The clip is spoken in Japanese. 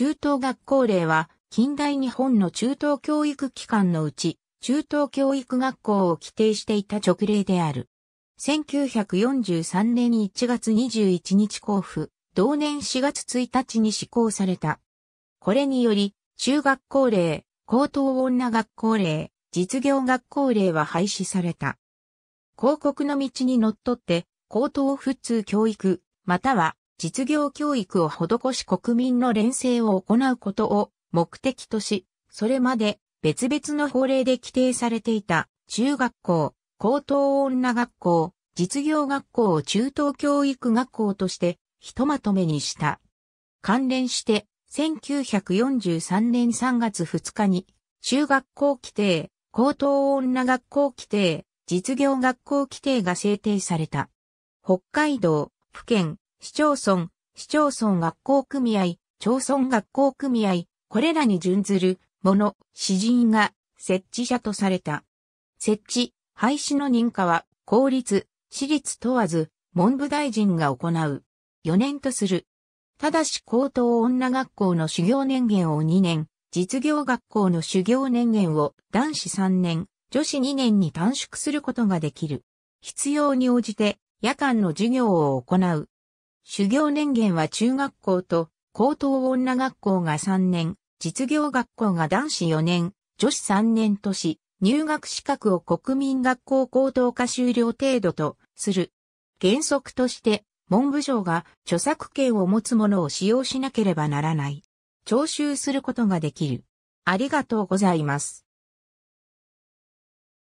中等学校令は、近代日本の中等教育機関のうち、中等教育学校を規定していた直令である。1943年1月21日交付、同年4月1日に施行された。これにより、中学校令、高等女学校令、実業学校令は廃止された。広告の道に則っって、高等普通教育、または実業教育を施し国民の連成を行うことを目的とし、それまで別々の法令で規定されていた中学校、高等女学校、実業学校を中等教育学校としてひとまとめにした。関連して、1943年3月2日に、中学校規定、高等女学校規定、実業学校規定が制定された。北海道、府県、市町村、市町村学校組合、町村学校組合、これらに準ずる、もの、詩人が、設置者とされた。設置、廃止の認可は、公立、私立問わず、文部大臣が行う。4年とする。ただし高等女学校の修行年限を2年、実業学校の修行年限を男子3年、女子2年に短縮することができる。必要に応じて夜間の授業を行う。修行年限は中学校と高等女学校が3年、実業学校が男子4年、女子3年とし、入学資格を国民学校高等科修了程度とする。原則として、文部省が著作権を持つものを使用しなければならない。徴収することができる。ありがとうございます。